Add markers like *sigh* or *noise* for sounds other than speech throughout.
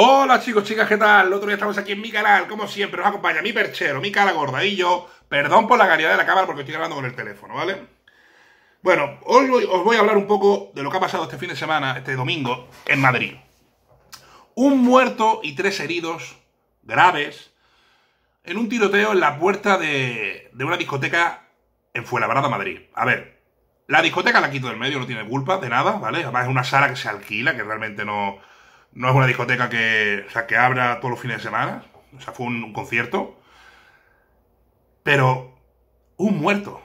Hola chicos, chicas, ¿qué tal? El otro día estamos aquí en mi canal, como siempre, nos acompaña mi perchero, mi cara gorda y yo. Perdón por la calidad de la cámara porque estoy grabando con el teléfono, ¿vale? Bueno, hoy os voy a hablar un poco de lo que ha pasado este fin de semana, este domingo, en Madrid. Un muerto y tres heridos graves en un tiroteo en la puerta de, de una discoteca en Fuenlabrada, Madrid. A ver, la discoteca la quito del medio, no tiene culpa de nada, ¿vale? Además es una sala que se alquila, que realmente no no es una discoteca que, o sea, que abra todos los fines de semana. O sea, fue un, concierto. Pero un muerto.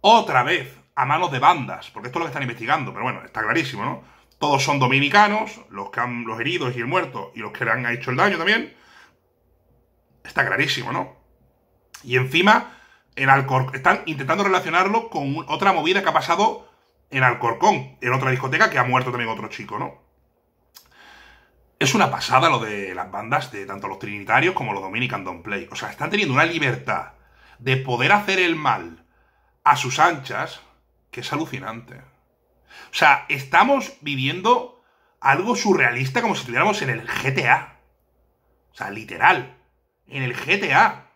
Otra vez. A manos de bandas. Porque esto es lo que están investigando. Pero bueno, está clarísimo, ¿no? Todos son dominicanos. Los, que han, los heridos y el muerto. Y los que le han hecho el daño también. Está clarísimo, ¿no? Y encima, en Alcorcón. están intentando relacionarlo con otra movida que ha pasado en Alcorcón, en otra discoteca que ha muerto también otro chico, ¿no? Es una pasada lo de las bandas, de tanto los trinitarios como los Dominican Don't Play. O sea, están teniendo una libertad de poder hacer el mal a sus anchas que es alucinante. O sea, estamos viviendo algo surrealista como si estuviéramos en el GTA. O sea, literal. En el GTA.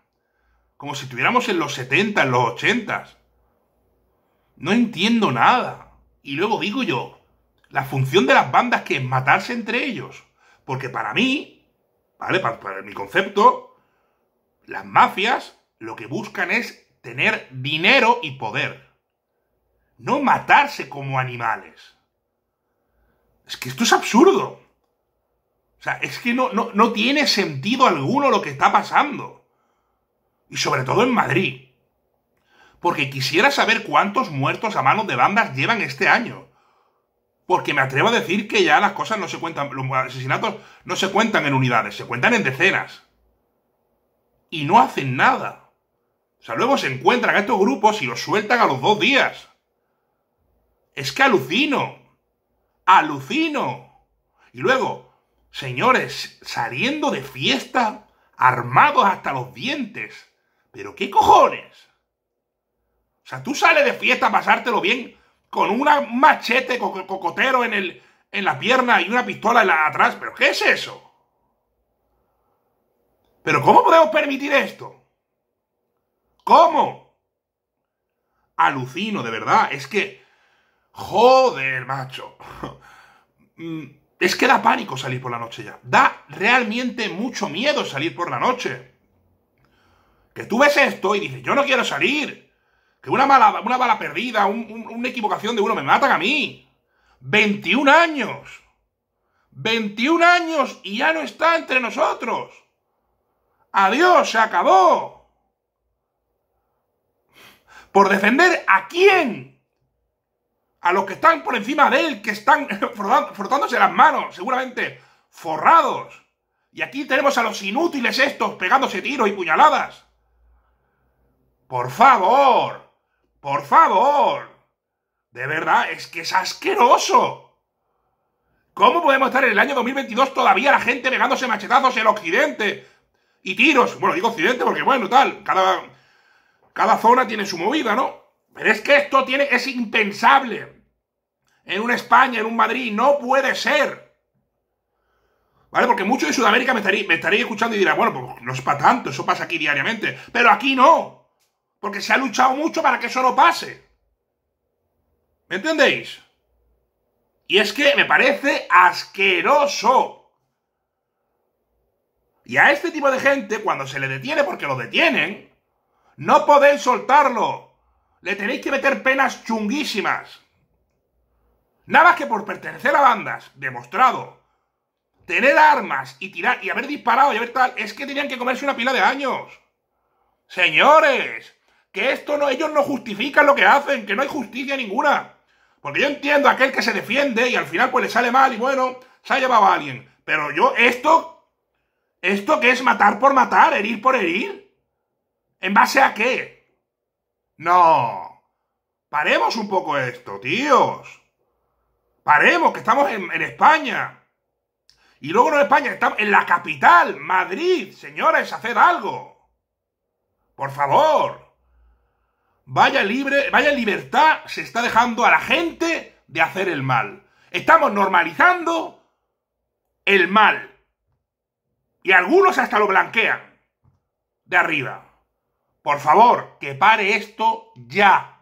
Como si estuviéramos en los 70, en los 80. No entiendo nada. Y luego digo yo, la función de las bandas que es matarse entre ellos. Porque para mí, ¿vale? Para, mi concepto, las mafias lo que buscan es tener dinero y poder. No matarse como animales. Es que esto es absurdo. O sea, es que no, no, no, tiene sentido alguno lo que está pasando. Y sobre todo en Madrid. Porque quisiera saber cuántos muertos a manos de bandas llevan este año. Porque me atrevo a decir que ya las cosas no se cuentan, los asesinatos no se cuentan en unidades, se cuentan en decenas. Y no hacen nada. O sea, luego se encuentran a estos grupos y los sueltan a los dos días. Es que alucino. Alucino. Y luego, señores, saliendo de fiesta, armados hasta los dientes. Pero qué cojones. O sea, tú sales de fiesta a pasártelo bien con un machete cocotero en, el, en la pierna y una pistola en la, atrás. ¿Pero qué es eso? ¿Pero cómo podemos permitir esto? ¿Cómo? Alucino, de verdad. Es que... Joder, macho. Mm, es que da pánico salir por la noche ya. Da realmente mucho miedo salir por la noche. Que tú ves esto y dices, yo no quiero salir. Que una bala, una bala perdida, una equivocación de uno, me matan a mí. 21 años. 21 años y ya no está entre nosotros. Adiós, se acabó. Por defender a quién. A los que están por encima de él, que están *laughs* frotándose las manos, seguramente forrados. Y aquí tenemos a los inútiles estos pegándose tiros y puñaladas. Por favor. Por favor. De verdad, es que es asqueroso. ¿Cómo podemos estar en el año 2022 todavía la gente pegándose machetazos en el Occidente? Y tiros. Bueno, digo Occidente porque, bueno, tal. Cada, cada zona tiene su movida, ¿no? Pero es que esto tiene, es impensable. En una España, en un Madrid, no puede ser. ¿Vale? Porque muchos de Sudamérica me estaréis, escuchando y dirán, bueno, pues no es para tanto, eso pasa aquí diariamente. Pero aquí no. Porque se ha luchado mucho para que eso no pase. ¿Me entendéis? Y es que me parece asqueroso. Y a este tipo de gente, cuando se le detiene porque lo detienen, no podéis soltarlo. Le tenéis que meter penas chunguísimas. Nada más que por pertenecer a bandas, demostrado, tener armas y tirar y haber disparado y haber tal, es que tenían que comerse una pila de años. Señores, que esto no, ellos no justifican lo que hacen, que no hay justicia ninguna. Porque yo entiendo a aquel que se defiende y al final pues le sale mal y bueno, se ha llevado a alguien. Pero yo, esto, esto que es matar por matar, herir por herir, ¿en base a qué? No. Paremos un poco esto, tíos. Paremos, que estamos en, España. Y luego no en España, estamos en la capital, Madrid. Señores, hacer algo. Por favor vaya libre, vaya libertad se está dejando a la gente de hacer el mal. Estamos normalizando el mal. Y algunos hasta lo blanquean de arriba. Por favor, que pare esto ya.